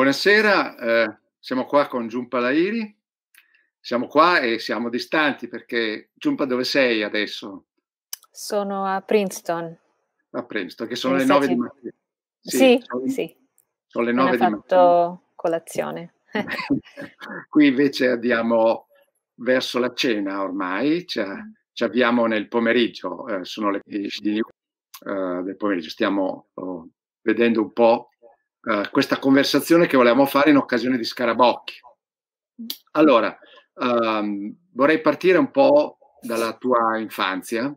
Buonasera, eh, siamo qua con Giumpa Lairi, siamo qua e siamo distanti perché Giumpa dove sei adesso? Sono a Princeton. A Princeton, che sono le Stati... 9 di mattina. Sì, sì. Sono, sì. sono le 9 di mattina. Ho fatto colazione. Qui invece andiamo verso la cena ormai, ci, mm. ci avviamo nel pomeriggio, eh, sono le 10 eh, del pomeriggio, stiamo oh, vedendo un po' Eh, questa conversazione che volevamo fare in occasione di Scarabocchi. Allora, um, vorrei partire un po' dalla tua infanzia,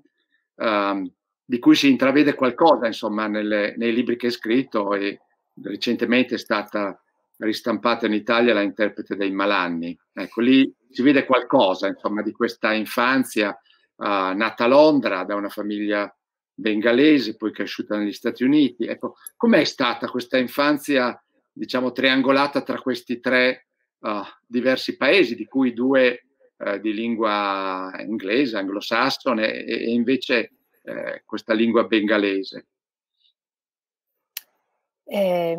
um, di cui si intravede qualcosa, insomma, nelle, nei libri che hai scritto e recentemente è stata ristampata in Italia la interprete dei Malanni. Ecco, lì si vede qualcosa, insomma, di questa infanzia uh, nata a Londra da una famiglia bengalese, poi cresciuta negli Stati Uniti. Ecco, com'è stata questa infanzia, diciamo, triangolata tra questi tre uh, diversi paesi, di cui due uh, di lingua inglese, anglosassone, e, e invece uh, questa lingua bengalese? Eh,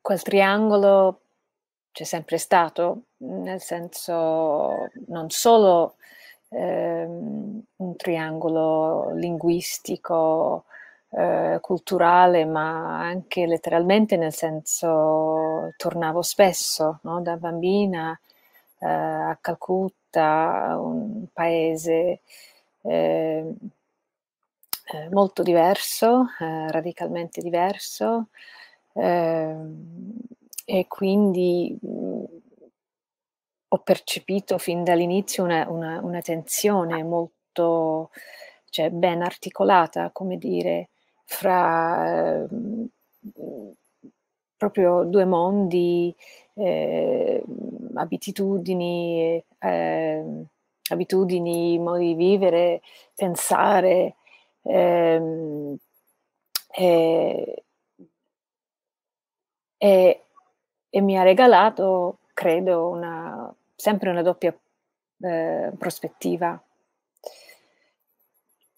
quel triangolo c'è sempre stato, nel senso non solo ehm, un triangolo linguistico, eh, culturale, ma anche letteralmente, nel senso tornavo spesso no? da bambina eh, a Calcutta, un paese ehm, eh, molto diverso, eh, radicalmente diverso, ehm, e quindi mm, ho percepito fin dall'inizio una, una, una tensione molto cioè, ben articolata, come dire, fra eh, proprio due mondi, eh, abitudini, eh, abitudini, modi di vivere, pensare. Ehm, e, e, e mi ha regalato credo, una, sempre una doppia eh, prospettiva.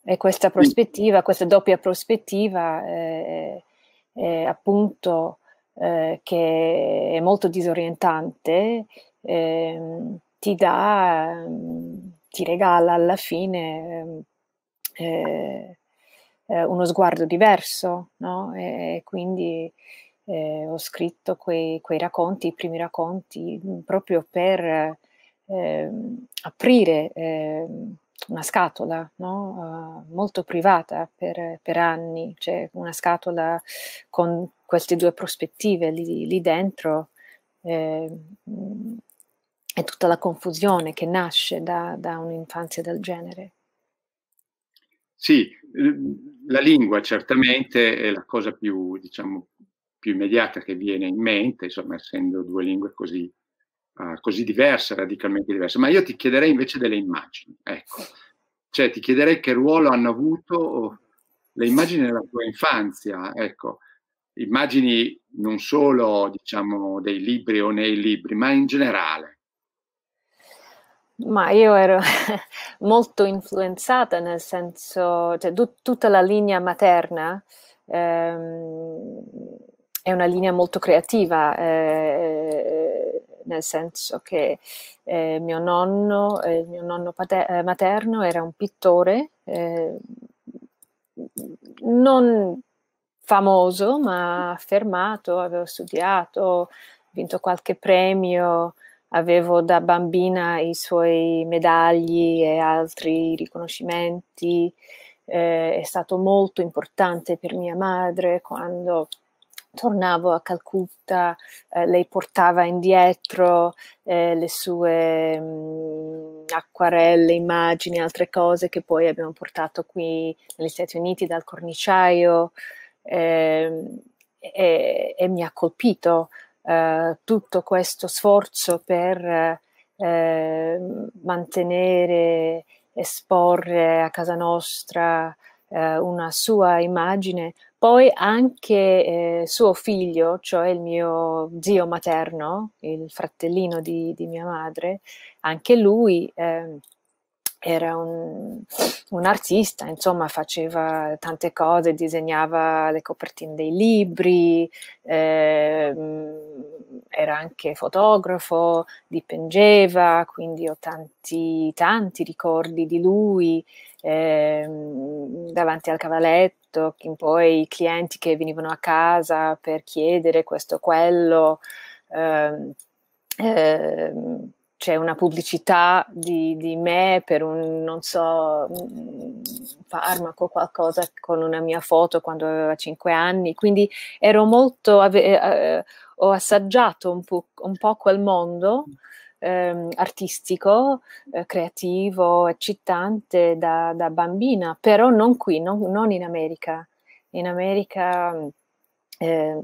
E questa prospettiva, questa doppia prospettiva eh, eh, appunto che è molto disorientante, ehm, ti dà, ehm, ti regala alla fine ehm, eh, eh, uno sguardo diverso, no? E, quindi eh, ho scritto quei, quei, racconti, i primi racconti, mm, proprio per eh, aprire eh, una scatola no? uh, molto privata per, per anni, cioè una scatola con queste due prospettive lì, lì dentro ehm, mm, e tutta la confusione che nasce da, da un'infanzia del genere. Sì, la lingua certamente è la cosa più, diciamo, più immediata che viene in mente, insomma, essendo due lingue così, uh, così diverse, radicalmente diverse. Ma io ti chiederei invece delle immagini, ecco. Cioè, ti chiederei che ruolo hanno avuto le immagini della tua infanzia, ecco. Immagini non solo, diciamo, dei libri o nei libri, ma in generale. Ma io ero molto influenzata nel senso, cioè, tut- tutta la linea materna ehm, è una linea molto creativa, eh, nel senso che eh, mio nonno, eh, mio nonno eh, materno era un pittore, eh, non famoso ma affermato, avevo studiato, vinto qualche premio, avevo da bambina i suoi medagli e altri riconoscimenti. Eh, è stato molto importante per mia madre quando tornavo a Calcutta, eh, lei portava indietro eh, le sue mh, mm, acquarelle, immagini, altre cose che poi abbiamo portato qui negli Stati Uniti dal corniciaio eh, e, e, mi ha colpito eh, tutto questo sforzo per eh, mantenere, esporre a casa nostra eh, una sua immagine, poi anche eh, suo figlio, cioè il mio zio materno, il fratellino di, di mia madre, anche lui eh, era un, un, artista, insomma faceva tante cose, disegnava le copertine dei libri, eh, era anche fotografo, dipingeva, quindi ho tanti, tanti ricordi di lui ehm, davanti al cavaletto, poi i clienti che venivano a casa per chiedere questo o quello. Ehm, ehm, c'è una pubblicità di, di, me per un, non so, un farmaco, qualcosa con una mia foto quando aveva 5 anni. Quindi ero molto, ave, eh, ho assaggiato un po', un po' quel mondo ehm, artistico, eh, creativo, eccitante da, da, bambina, però non qui, non, non in America. In America eh,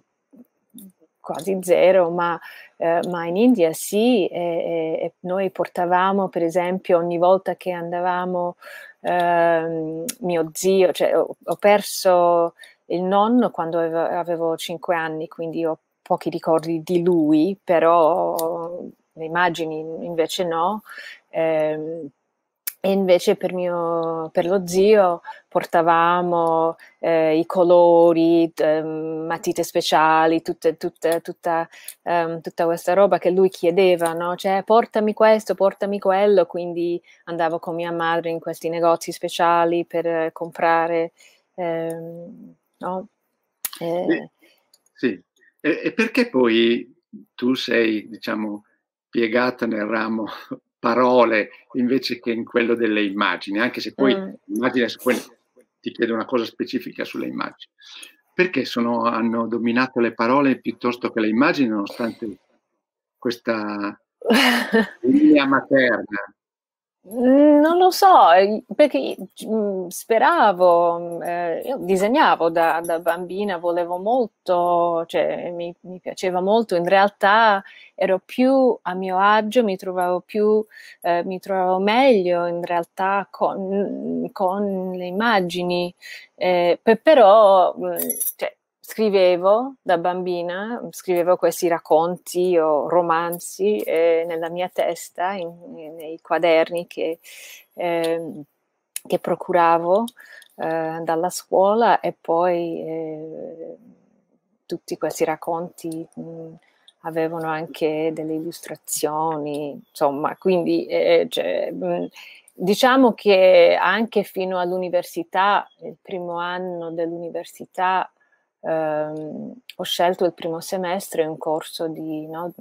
quasi zero, ma, eh, ma, in India sì, e, e noi portavamo per esempio ogni volta che andavamo eh, mio zio, cioè, ho, ho, perso il nonno quando avevo, cinque anni, quindi ho pochi ricordi di lui, però le immagini invece no. Eh, e invece per, mio, per, lo zio portavamo eh, i colori, t- ehm, matite speciali, tutte, tutte, tutta, um, tutta, questa roba che lui chiedeva, no? cioè portami questo, portami quello, quindi andavo con mia madre in questi negozi speciali per eh, comprare. Ehm, no? eh, sì, e, e perché poi tu sei, diciamo, piegata nel ramo parole invece che in quello delle immagini, anche se poi mm. immagini adesso poi ti chiedo una cosa specifica sulle immagini. Perché sono, hanno dominato le parole piuttosto che le immagini, nonostante questa linea materna? Mm, non lo so, eh, perché mm, speravo, mm, eh, io disegnavo da, da, bambina, volevo molto, cioè, mi, mi, piaceva molto, in realtà ero più a mio agio, mi trovavo più, eh, mi trovavo meglio in realtà con, con le immagini, eh, per, però cioè, scrivevo da bambina, scrivevo questi racconti o romanzi eh, nella mia testa, in, in, nei quaderni che, eh, che procuravo eh, dalla scuola e poi eh, tutti questi racconti mh, avevano anche delle illustrazioni, insomma, quindi eh, cioè, mh, diciamo che anche fino all'università, il primo anno dell'università, ehm, ho scelto il primo semestre un corso di, no,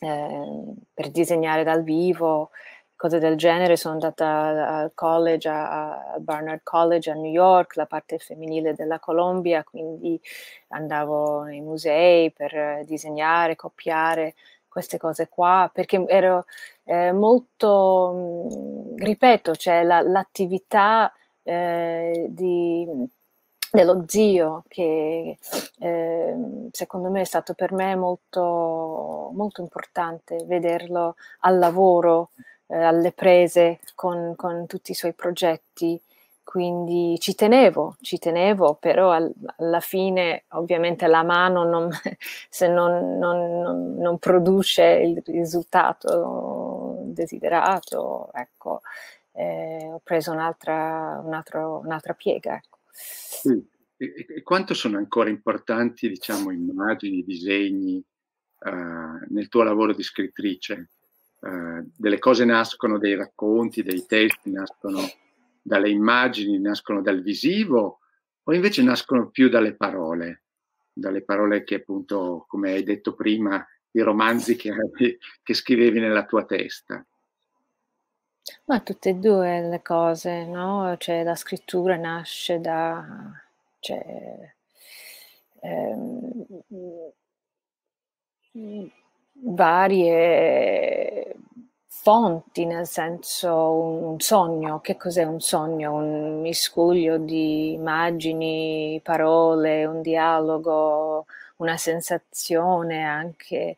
eh, per disegnare dal vivo, cose del genere. Sono andata al college, a, Barnard College a New York, la parte femminile della Colombia, quindi andavo nei musei per disegnare, copiare queste cose qua, perché ero eh, molto, mhmm, ripeto, cioè la, l'attività eh, di dello zio che eh, secondo me è stato per me molto, molto importante vederlo al lavoro, eh, alle prese con, con, tutti i suoi progetti. Quindi ci tenevo, ci tenevo, però al, alla fine ovviamente la mano non, se non, non, non, produce il risultato desiderato, ecco, eh, ho preso un'altra, un altro, un'altra piega. Ecco. Sì. Mm. E, e quanto sono ancora importanti, diciamo, immagini, disegni uh, nel tuo lavoro di scrittrice? Uh, delle cose nascono dai racconti, dai testi, nascono dalle immagini, nascono dal visivo o invece nascono più dalle parole, dalle parole che appunto, come hai detto prima, i romanzi che, che scrivevi nella tua testa? Ma tutte e due le cose, no, cioè la scrittura nasce da cioè, ehm, varie fonti, nel senso un un sogno. Che cos'è un sogno? Un miscuglio di immagini, parole, un dialogo, una sensazione anche,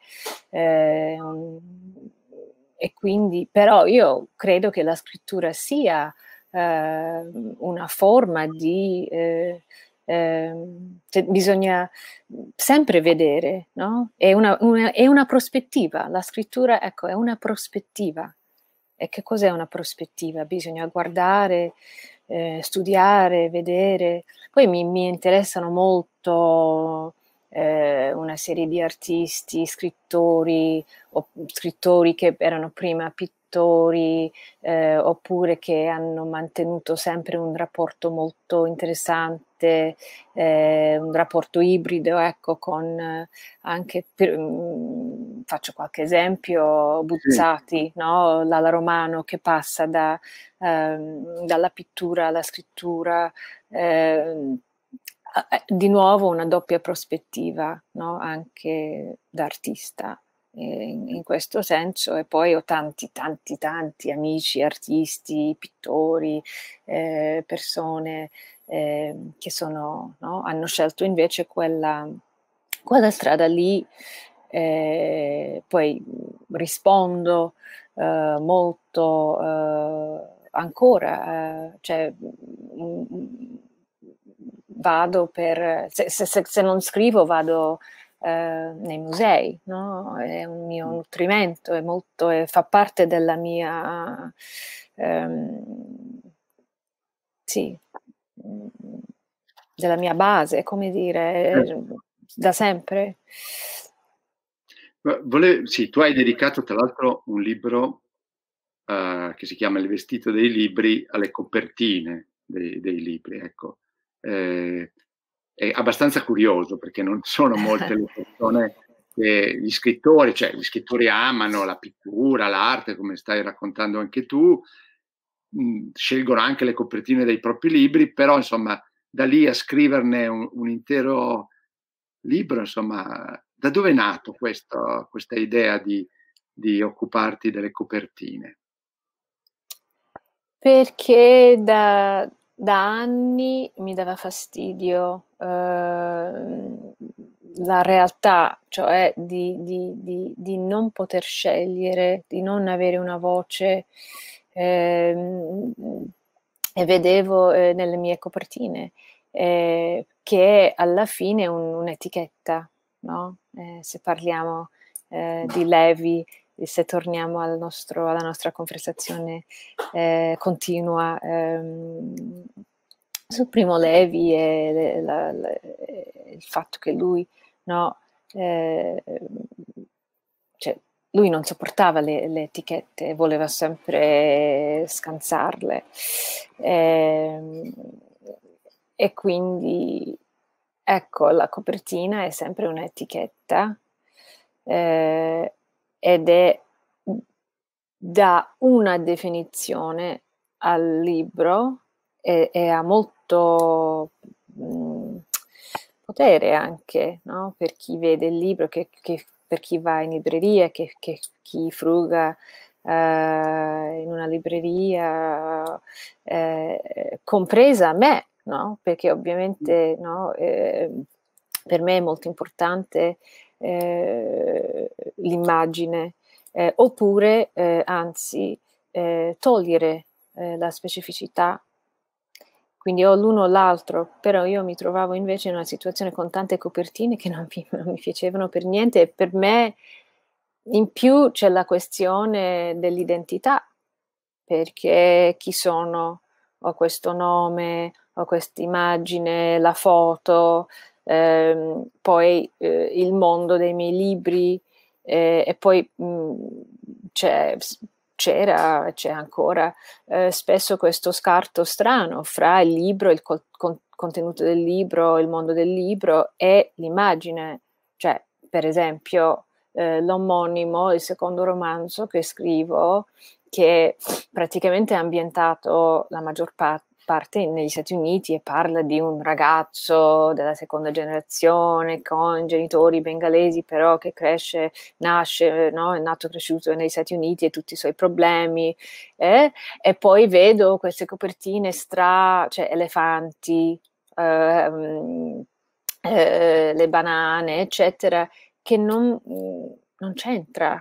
ehm, un e quindi però io credo che la scrittura sia eh, una forma di... Eh, eh, cioè bisogna sempre vedere, no? È una, una, è una prospettiva, la scrittura ecco, è una prospettiva. E che cos'è una prospettiva? Bisogna guardare, eh, studiare, vedere. Poi mi, mi interessano molto eh, una serie di artisti, scrittori, o, scrittori che erano prima pittori eh, oppure che hanno mantenuto sempre un rapporto molto interessante, eh, un rapporto ibrido, ecco, con eh, anche, per, mh, mm, faccio qualche esempio, Buzzati, sì. no? l'ala romano che passa da, ehm, dalla pittura alla scrittura ehm, eh, di nuovo una doppia prospettiva no? anche da artista in, in, questo senso e poi ho tanti tanti tanti amici artisti pittori eh, persone eh, che sono, no? hanno scelto invece quella, quella strada lì eh, poi rispondo eh, molto eh, ancora cioè, mh, mm, mm, vado per, se, se, se non scrivo vado eh, nei musei, no? è un mio mm. nutrimento, è molto, è, fa parte della mia, ehm, sì, mm, della mia base, come dire, eh. da sempre. Vole, sì, tu hai dedicato tra l'altro un libro uh, che si chiama Il vestito dei libri alle copertine dei, dei libri, ecco eh, è abbastanza curioso perché non sono molte le persone che gli scrittori, cioè gli scrittori amano la pittura, l'arte, come stai raccontando anche tu, mh, mhmm, scelgono anche le copertine dei propri libri, però insomma da lì a scriverne un, un intero libro, insomma, da dove è nato questo, questa idea di, di occuparti delle copertine? Perché da, da anni mi dava fastidio eh, la realtà, cioè di, di, di, di, non poter scegliere, di non avere una voce. Eh, e vedevo eh, nelle mie copertine eh, che alla fine è un, un'etichetta, no? Eh, se parliamo eh, di Levi se torniamo al nostro, alla nostra conversazione eh, continua ehm, su Primo Levi e le, la, la, il fatto che lui, no, eh, cioè, lui non sopportava le, le, etichette, voleva sempre scansarle. Eh, e quindi ecco la copertina è sempre un'etichetta eh, ed è da una definizione al libro e, e ha molto mh, mm, potere anche no? per chi vede il libro, che, che, per chi va in libreria, che, che chi fruga uh, in una libreria, eh, compresa me, no? perché ovviamente no, eh, per me è molto importante eh, l'immagine, eh, oppure eh, anzi eh, togliere eh, la specificità. Quindi ho l'uno o l'altro, però io mi trovavo invece in una situazione con tante copertine che non mi, non mi piacevano per niente e per me in più c'è la questione dell'identità, perché chi sono, ho questo nome, ho questa immagine, la foto, ehm, poi eh, il mondo dei miei libri eh, e poi mh, mm, c'è, c'era, c'è ancora eh, spesso questo scarto strano fra il libro, il col- con- contenuto del libro, il mondo del libro e l'immagine, cioè per esempio eh, l'omonimo, il secondo romanzo che scrivo, che praticamente è ambientato la maggior parte parte negli Stati Uniti e parla di un ragazzo della seconda generazione con genitori bengalesi però che cresce, nasce, no? è nato e cresciuto negli Stati Uniti e tutti i suoi problemi eh? e poi vedo queste copertine stra, cioè elefanti, eh, eh, le banane eccetera che non, non c'entra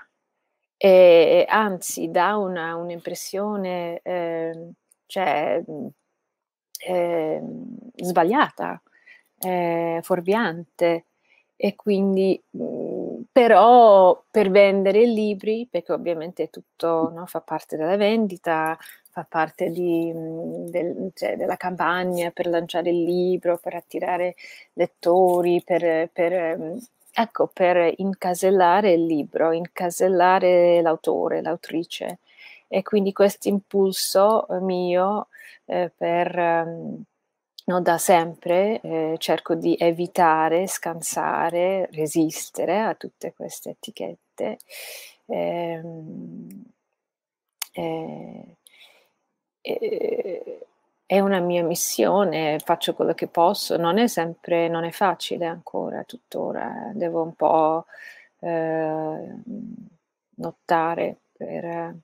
e, e anzi dà una, un'impressione ehm, cioè eh, sbagliata, eh, fuorviante e quindi mh, mm, però per vendere i libri, perché ovviamente tutto no, fa parte della vendita, fa parte di, mm, del, cioè, della campagna per lanciare il libro, per attirare lettori, per, per, mm, ecco, per incasellare il libro, incasellare l'autore, l'autrice e quindi questo impulso eh, mio eh, per ehm, no, da sempre eh, cerco di evitare, scansare, resistere a tutte queste etichette. Ehm, eh, eh, è una mia missione, faccio quello che posso, non è sempre, non è facile ancora, tuttora, devo un po' eh, nottare per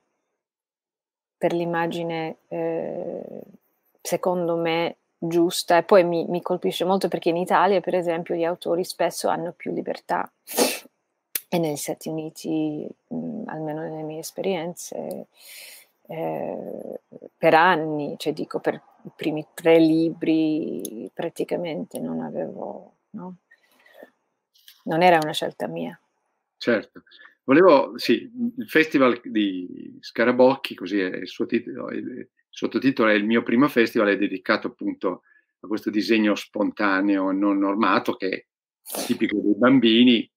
per l'immagine, eh, secondo me, giusta. E poi mi, mi, colpisce molto perché in Italia, per esempio, gli autori spesso hanno più libertà. E negli Stati Uniti, mh, almeno nelle mie esperienze, eh, per anni, cioè dico per i primi tre libri praticamente non avevo, no? non era una scelta mia. Certo, Volevo, sì, il festival di Scarabocchi, così è il suo titolo, il sottotitolo è Il mio primo festival, è dedicato appunto a questo disegno spontaneo, non normato, che è tipico dei bambini,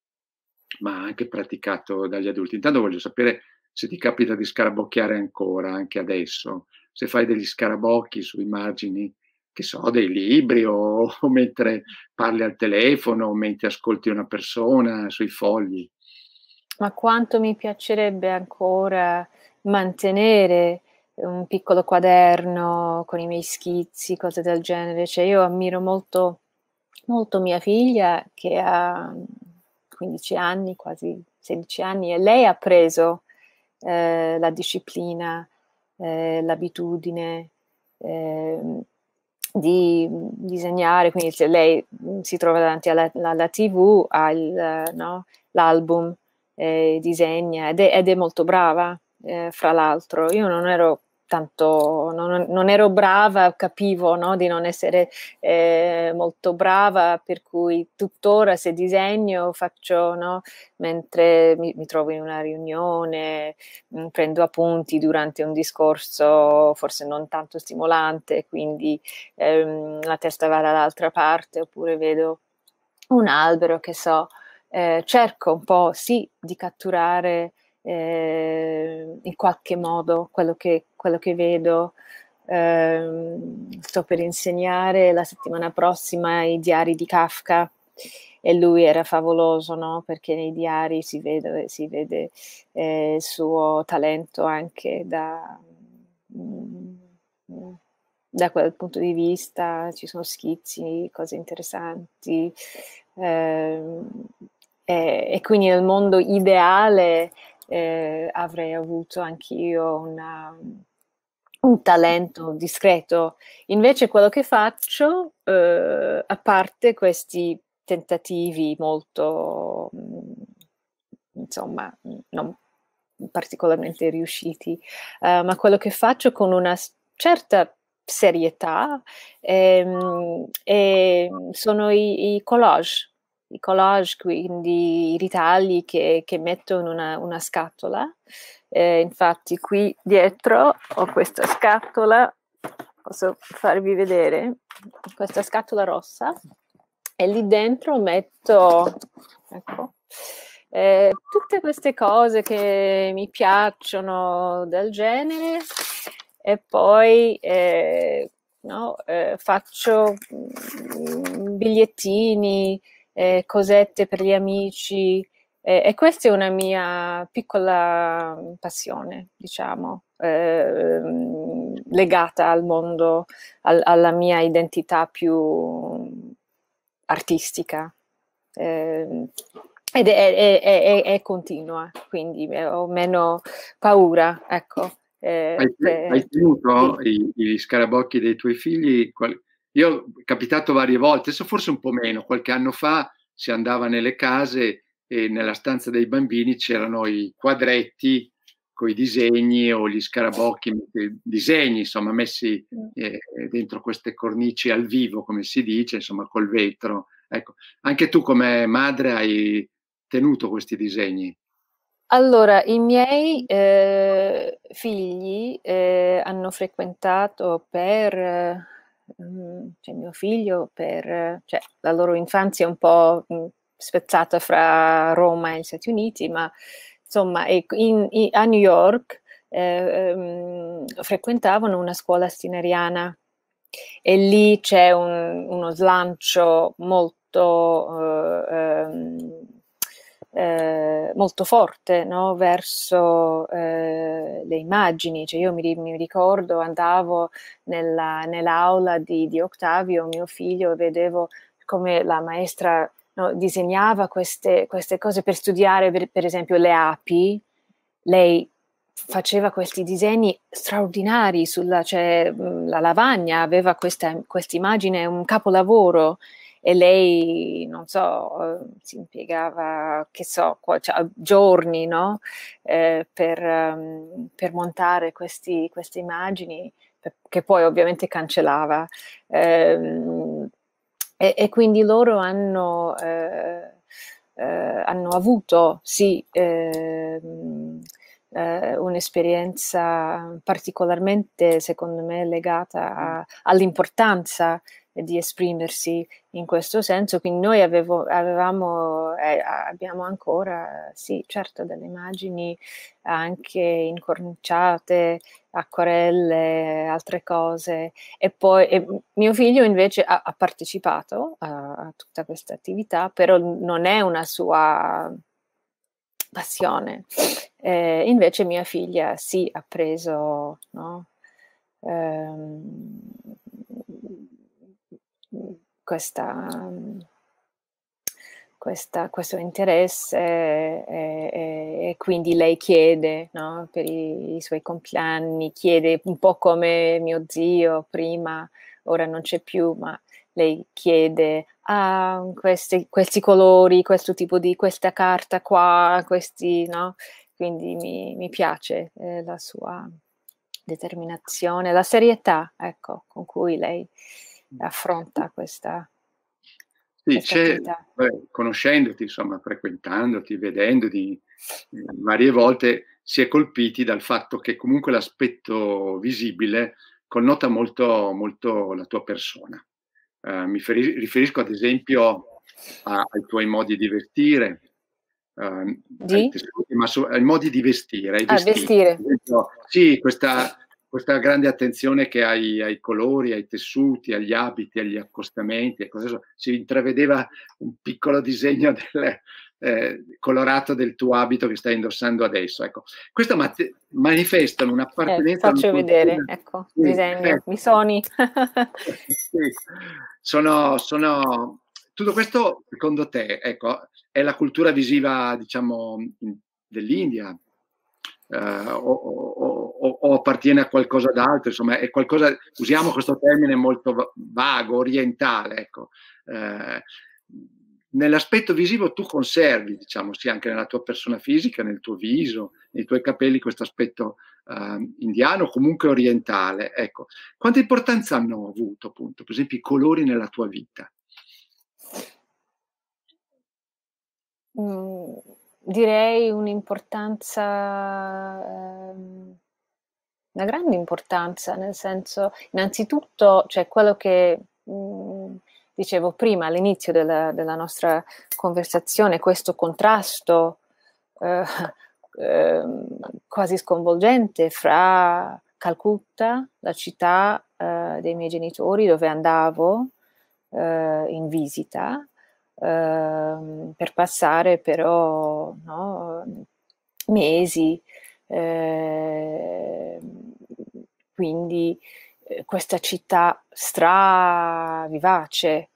ma anche praticato dagli adulti. Intanto voglio sapere se ti capita di scarabocchiare ancora, anche adesso, se fai degli scarabocchi sui margini, che so, dei libri o, o mentre parli al telefono, o mentre ascolti una persona sui fogli ma quanto mi piacerebbe ancora mantenere un piccolo quaderno con i miei schizzi, cose del genere. Cioè, io ammiro molto, molto mia figlia che ha 15 anni, quasi 16 anni, e lei ha preso eh, la disciplina, eh, l'abitudine. Eh, di disegnare, quindi se lei si trova davanti alla, alla, tv, ha il, no, l'album eh, disegna ed è, ed è, molto brava, eh, fra l'altro. Io non ero tanto, non, non ero brava, capivo no, di non essere eh, molto brava, per cui tuttora se disegno faccio, no, mentre mi, mi, trovo in una riunione, mh, mm, prendo appunti durante un discorso forse non tanto stimolante, quindi ehm, la testa va dall'altra parte, oppure vedo un albero che so eh, cerco un po' sì di catturare eh, in qualche modo quello che, quello che vedo. Eh, sto per insegnare la settimana prossima i diari di Kafka e lui era favoloso no? perché nei diari si vede, si vede eh, il suo talento anche da, mm, da quel punto di vista, ci sono schizzi, cose interessanti. Eh, eh, e quindi nel mondo ideale eh, avrei avuto anch'io una, un talento discreto. Invece quello che faccio, eh, a parte questi tentativi molto, mm, insomma, non particolarmente riusciti, eh, ma quello che faccio con una certa serietà ehm, sono i, i collage i collage, quindi i ritagli che, che metto in una, una scatola. Eh, infatti qui dietro ho questa scatola, posso farvi vedere, questa scatola rossa e lì dentro metto ecco, eh, tutte queste cose che mi piacciono del genere e poi eh, no, eh, faccio mm, bigliettini, eh, cosette per gli amici eh, e questa è una mia piccola mm, passione, diciamo, eh, legata al mondo, al, alla mia identità più mm, artistica. Ehm, ed è, è, è, è, continua, quindi ho meno paura, ecco. Eh, hai, hai tenuto sì. i, gli scarabocchi dei tuoi figli? Qual- io è mhmm, capitato varie volte, adesso forse un po' meno, qualche anno fa si andava nelle case e nella stanza dei bambini c'erano i quadretti con i disegni o gli scarabocchi, disegni insomma messi eh, dentro queste cornici al vivo, come si dice, insomma col vetro. Ecco, anche tu come madre hai tenuto questi disegni? Allora, i miei eh, figli eh, hanno frequentato per Mhmm, cioè mio figlio, per cioè, la loro infanzia un po' mhmm, spezzata fra Roma e gli Stati Uniti, ma insomma in, in, a New York eh, um, frequentavano una scuola stineriana e lì c'è un, uno slancio molto... Uh, um, eh, molto forte no? verso eh, le immagini. Cioè io mi, mi ricordo, andavo nella, nell'aula di, di, Octavio, mio figlio, e vedevo come la maestra no, disegnava queste, queste, cose per studiare, per, per esempio, le api. Lei faceva questi disegni straordinari sulla cioè, la lavagna, aveva questa immagine, un capolavoro e lei, non so, eh, si impiegava, che so, cioè, giorni no? eh, per, um, per, montare questi, queste immagini che poi ovviamente cancellava. Eh, e, e, quindi loro hanno, eh, eh hanno avuto, sì, Uh, un'esperienza particolarmente, secondo me, legata all'importanza di esprimersi in questo senso, quindi noi avevo, avevamo, eh, abbiamo ancora, sì, certo, delle immagini anche incorniciate, acquerelle, altre cose. E poi e mio figlio invece ha, ha partecipato a, a tutta questa attività, però non è una sua passione. Eh, invece mia figlia si sì, ha preso no? eh, questa, questa, questo interesse e, e, e, quindi lei chiede no, per i, i, suoi compleanni, chiede un po' come mio zio prima, ora non c'è più, ma lei chiede ah, questi, questi colori, questo tipo di, questa carta qua, questi, no? Quindi mi, mi piace eh, la sua determinazione, la serietà, ecco, con cui lei Mm. affronta questa. Sì, questa beh, conoscendoti, insomma, frequentandoti, vedendoti eh, varie volte, si è colpiti dal fatto che comunque l'aspetto visibile connota molto, molto la tua persona. Eh, mi riferisco ad esempio a, ai tuoi modi di vestire, eh, di? Tessuti, ma so, ai modi di vestire. Ai ah, vestire. sì, questa questa grande attenzione che hai ai colori, ai tessuti, agli abiti, agli accostamenti, si intravedeva un piccolo disegno del, eh, colorato del tuo abito che stai indossando adesso. Ecco. Questo mat- manifesta un'appartenenza... Eh, faccio vedere, cultura. ecco, sì, disegno, eh. mi soni. sì. sono, sono... Tutto questo, secondo te, ecco, è la cultura visiva, diciamo, dell'India, Uh, o, o, o, o appartiene a qualcosa d'altro, insomma, è qualcosa, usiamo questo termine molto vago, orientale, ecco. Eh, nell'aspetto visivo tu conservi, diciamo, sì, anche nella tua persona fisica, nel tuo viso, nei tuoi capelli, questo aspetto eh, indiano, comunque orientale. Ecco, quanta importanza hanno avuto, appunto, per esempio, i colori nella tua vita? Mm, direi un'importanza... Ehm una grande importanza, nel senso, innanzitutto, cioè quello che mh, mm, dicevo prima all'inizio della, della, nostra conversazione, questo contrasto eh, eh, quasi sconvolgente fra Calcutta, la città eh, dei miei genitori dove andavo eh, in visita, ehm, per passare però no, mesi Ehm, quindi eh, questa città stravivace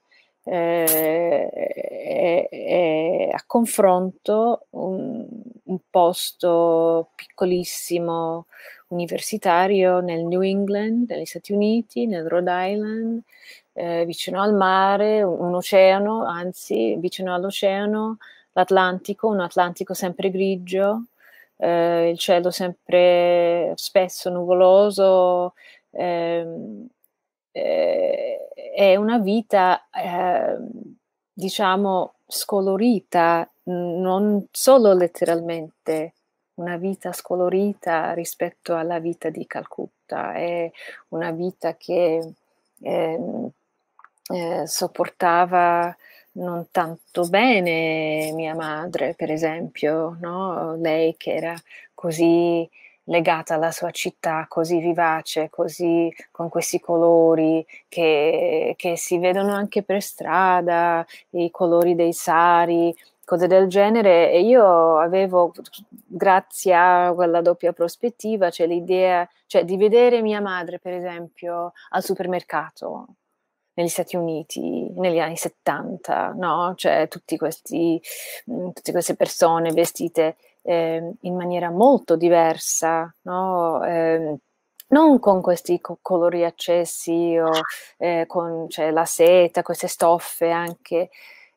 eh, è, a confronto un, un posto piccolissimo universitario nel New England, negli Stati Uniti, nel Rhode Island, eh, vicino al mare, un, un, oceano, anzi vicino all'oceano, l'Atlantico, un Atlantico sempre grigio, eh, il cielo sempre spesso nuvoloso, ehm, eh, è una vita, eh, diciamo, scolorita, non solo letteralmente, una vita scolorita rispetto alla vita di Calcutta, è una vita che ehm, eh, sopportava non tanto bene mia madre, per esempio, no? lei che era così legata alla sua città, così vivace, così con questi colori che, che si vedono anche per strada, i colori dei sari, cose del genere e io avevo, grazie a quella doppia prospettiva, cioè l'idea cioè, di vedere mia madre, per esempio, al supermercato, negli Stati Uniti negli anni 70, no? Cioè questi, mm, tutte queste persone vestite eh, in maniera molto diversa, no? eh, non con questi co- colori accesi o eh, con cioè, la seta, queste stoffe anche.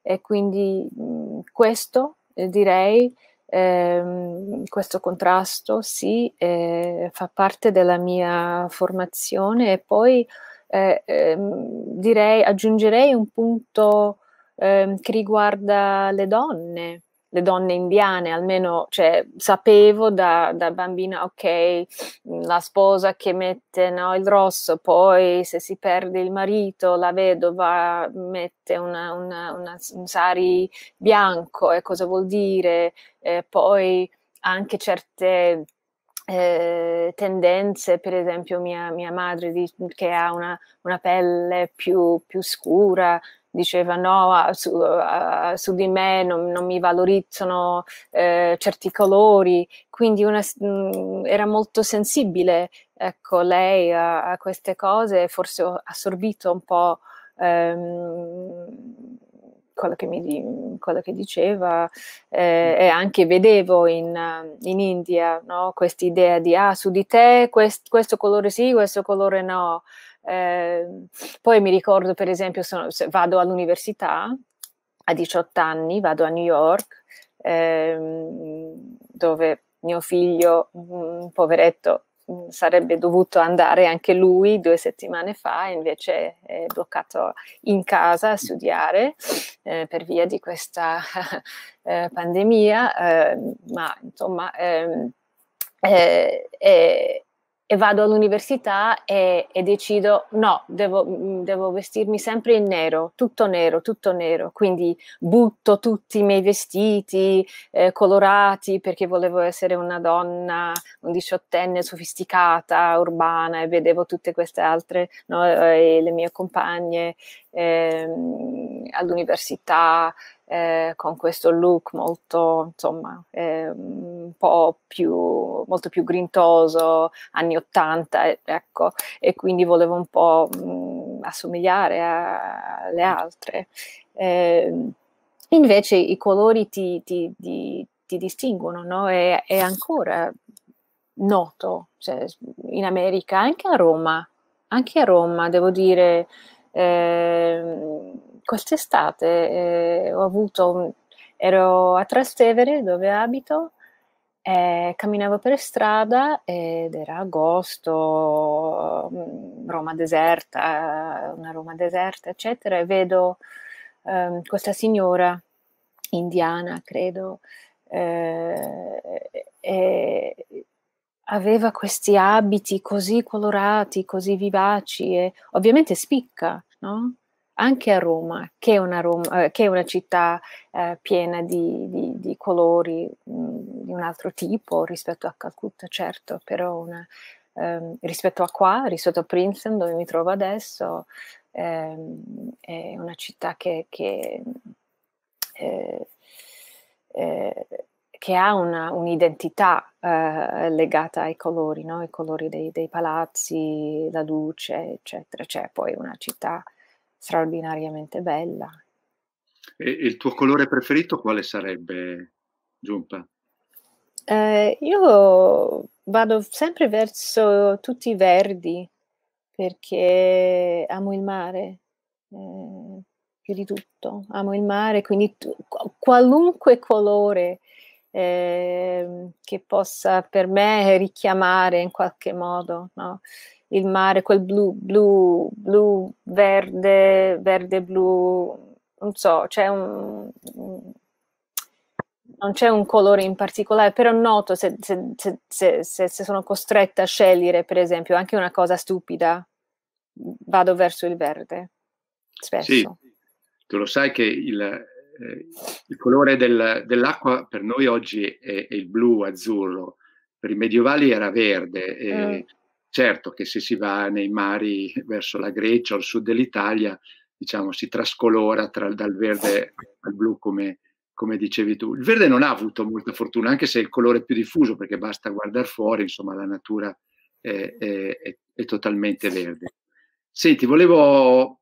E quindi mh, mm, questo eh, direi, ehm, questo contrasto sì, eh, fa parte della mia formazione e poi eh, ehm, direi, aggiungerei un punto ehm, che riguarda le donne, le donne indiane, almeno cioè, sapevo da, da, bambina, ok, la sposa che mette no, il rosso, poi se si perde il marito, la vedova mette una, una, una, un sari bianco e eh, cosa vuol dire, eh, poi anche certe eh, tendenze, per esempio mia, mia madre di, che ha una, una pelle più, più, scura, diceva no, su, su, di me non, non mi valorizzano eh, certi colori, quindi una, mm, era molto sensibile ecco, lei a, a queste cose, forse ho assorbito un po'. Ehm, quello che, mi, quello che diceva eh, mm. e anche vedevo in, eh, in India no? questa idea di ah, su di te quest, questo colore sì, questo colore no. Eh, poi mi ricordo per esempio sono, vado all'università a 18 anni, vado a New York eh, dove mio figlio, un poveretto, Mm, sarebbe dovuto andare anche lui due settimane fa, invece è bloccato in casa a studiare eh, per via di questa eh, pandemia, eh, ma insomma ehm, eh, è, e vado all'università e, e decido no, devo, mm, devo, vestirmi sempre in nero, tutto nero, tutto nero, quindi butto tutti i miei vestiti eh, colorati perché volevo essere una donna, un diciottenne sofisticata, urbana e vedevo tutte queste altre, no, eh, le mie compagne eh, all'università eh, con questo look molto, insomma, eh, un po' più, molto più grintoso, anni 80, ecco, e quindi volevo un po' mh, mm, assomigliare alle altre. Eh, invece i colori ti, ti, ti, ti distinguono, no? E, è ancora noto cioè, in America, anche a Roma, anche a Roma, devo dire. Eh, quest'estate eh, ho avuto ero a Trastevere dove abito eh, camminavo per strada ed era agosto, mm, Roma deserta, una Roma deserta, eccetera, e vedo eh, questa signora indiana, credo, eh, aveva questi abiti così colorati, così vivaci e ovviamente spicca, no? anche a Roma, che è una, Roma, eh, che è una città eh, piena di, di, di colori mh, mm, di un altro tipo rispetto a Calcutta, certo, però una, ehm, rispetto a qua, rispetto a Princeton, dove mi trovo adesso, ehm, è una città che, che, eh, eh che ha una, un'identità eh, legata ai colori, no? i colori dei, dei palazzi, la luce, eccetera. C'è poi una città straordinariamente bella. E il tuo colore preferito quale sarebbe, Giunta? Eh, io vado sempre verso tutti i verdi perché amo il mare eh, più di tutto, amo il mare, quindi tu, qualunque colore eh, che possa per me richiamare in qualche modo no? il mare, quel blu, blu, blu, verde, verde, blu, non so, c'è un, non c'è un colore in particolare, però noto se, se, se, se, sono costretta a scegliere, per esempio, anche una cosa stupida, vado verso il verde, spesso. Sì, tu lo sai che il, eh, il colore del, dell'acqua per noi oggi è, è il blu-azzurro, per i medievali era verde. E, mm Certo che se si va nei mari verso la Grecia o il sud dell'Italia, diciamo, si trascolora tra, dal verde al blu come, come dicevi tu. Il verde non ha avuto molta fortuna, anche se è il colore più diffuso, perché basta guardare fuori, insomma, la natura è, è, è, è totalmente verde. Senti, volevo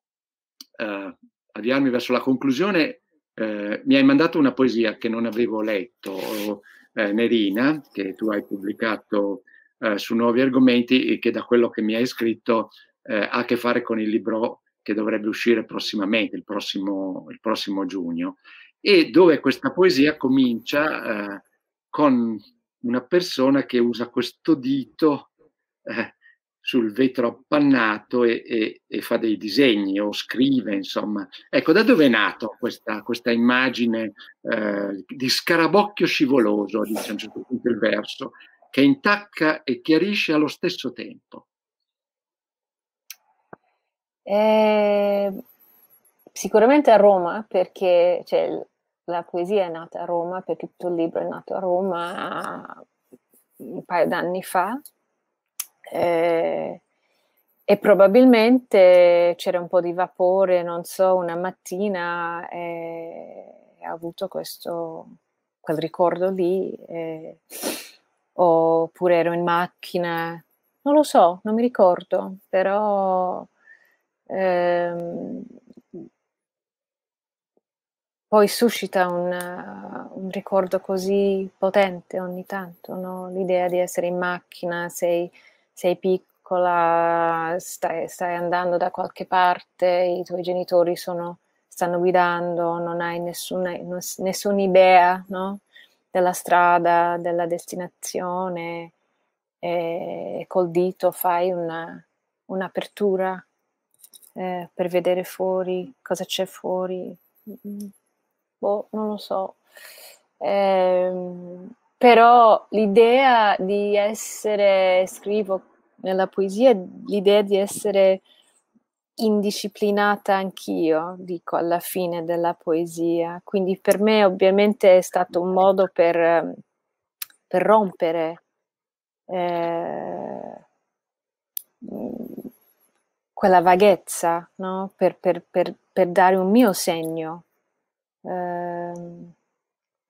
eh, avviarmi verso la conclusione. Eh, mi hai mandato una poesia che non avevo letto, eh, Nerina, che tu hai pubblicato eh, su nuovi argomenti e che da quello che mi hai scritto eh, ha a che fare con il libro che dovrebbe uscire prossimamente, il prossimo, il prossimo giugno, e dove questa poesia comincia eh, con una persona che usa questo dito eh, sul vetro appannato e, e, e, fa dei disegni o scrive, insomma. Ecco, da dove è nata questa, questa immagine eh, di scarabocchio scivoloso, dice a un certo punto il verso, che intacca e chiarisce allo stesso tempo? Eh, sicuramente a Roma, perché cioè, la poesia è nata a Roma, perché tutto il libro è nato a Roma un paio d'anni fa. Eh, e probabilmente c'era un po' di vapore, non so, una mattina eh, ha avuto questo, quel ricordo lì eh, oppure ero in macchina, non lo so, non mi ricordo, però ehm, poi suscita un, un, ricordo così potente ogni tanto, no? l'idea di essere in macchina, sei, sei piccola, stai, stai, andando da qualche parte, i tuoi genitori sono, stanno guidando, non hai nessuna, nessun idea no? della strada, della destinazione e col dito fai una, un'apertura eh, per vedere fuori cosa c'è fuori. Boh, non lo so. Ehm, però l'idea di essere, scrivo nella poesia, l'idea di essere indisciplinata anch'io, dico alla fine della poesia, quindi per me ovviamente è stato un modo per, ehm, per rompere eh, mm, quella vaghezza, no? per, per, per, dare un mio segno. Eh,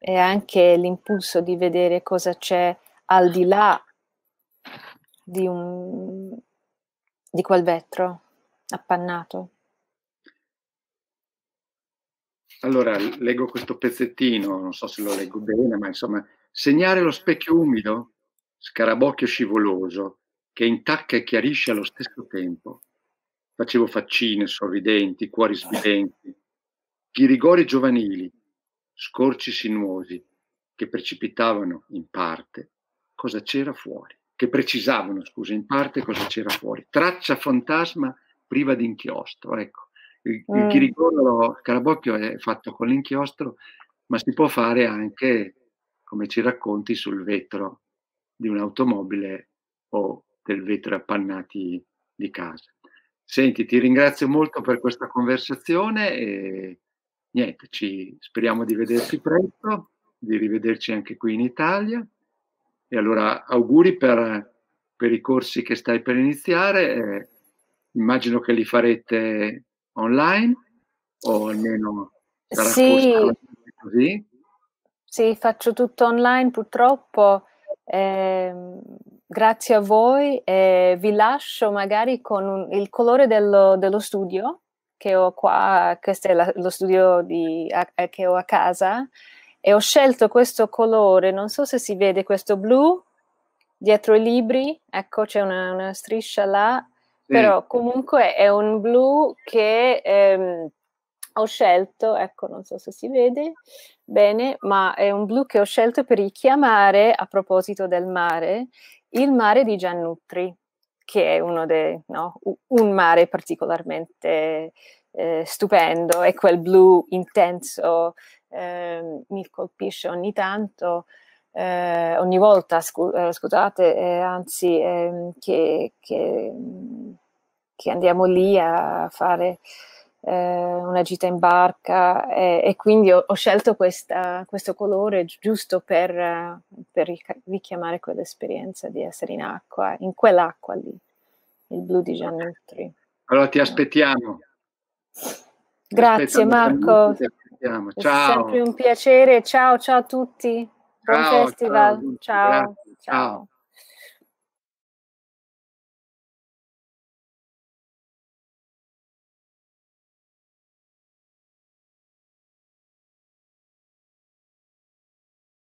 e anche l'impulso di vedere cosa c'è al di là di, un, di quel vetro appannato? Allora, leggo questo pezzettino, non so se lo leggo bene, ma insomma, segnare lo specchio umido, scarabocchio scivoloso, che intacca e chiarisce allo stesso tempo. Facevo faccine sorridenti, cuori svidenti, ghirigori giovanili, scorci sinuosi, che precipitavano in parte cosa c'era fuori, che precisavano, scusa, in parte cosa c'era fuori. Traccia fantasma priva di inchiostro. Ecco. Il, mm. il chiricolo Carabocchio è fatto con l'inchiostro, ma si può fare anche, come ci racconti, sul vetro di un'automobile o del vetro appannati di casa. Senti, ti ringrazio molto per questa conversazione e niente, ci, speriamo di vederci presto, di rivederci anche qui in Italia. E allora auguri per, per i corsi che stai per iniziare immagino che li farete online o almeno sarà sì. così? Sì, faccio tutto online purtroppo. Eh, grazie a voi eh, vi lascio magari con un, il colore dello, dello, studio che ho qua, questo è la, lo studio di, a, eh, che ho a casa e ho scelto questo colore, non so se si vede questo blu dietro i libri, ecco c'è una, una striscia là però comunque è un blu che ehm, ho scelto, ecco non so se si vede bene, ma è un blu che ho scelto per richiamare, a proposito del mare, il mare di Giannutri, che è uno dei, no, un mare particolarmente eh, stupendo, è quel blu intenso, eh, mi colpisce ogni tanto eh, ogni volta, scu- eh, scusate, eh, anzi, ehm, che, che, che, andiamo lì a fare eh, una gita in barca e quindi ho, ho scelto questa, questo colore giusto per, per, richiamare quell'esperienza di essere in acqua, in quell'acqua lì, il blu di Giannutri. Allora ti aspettiamo. Grazie Aspetta, Marco. Ciao. È sempre un piacere. Ciao, ciao a tutti. Buon ciao, festival, ciao. ciao. ciao.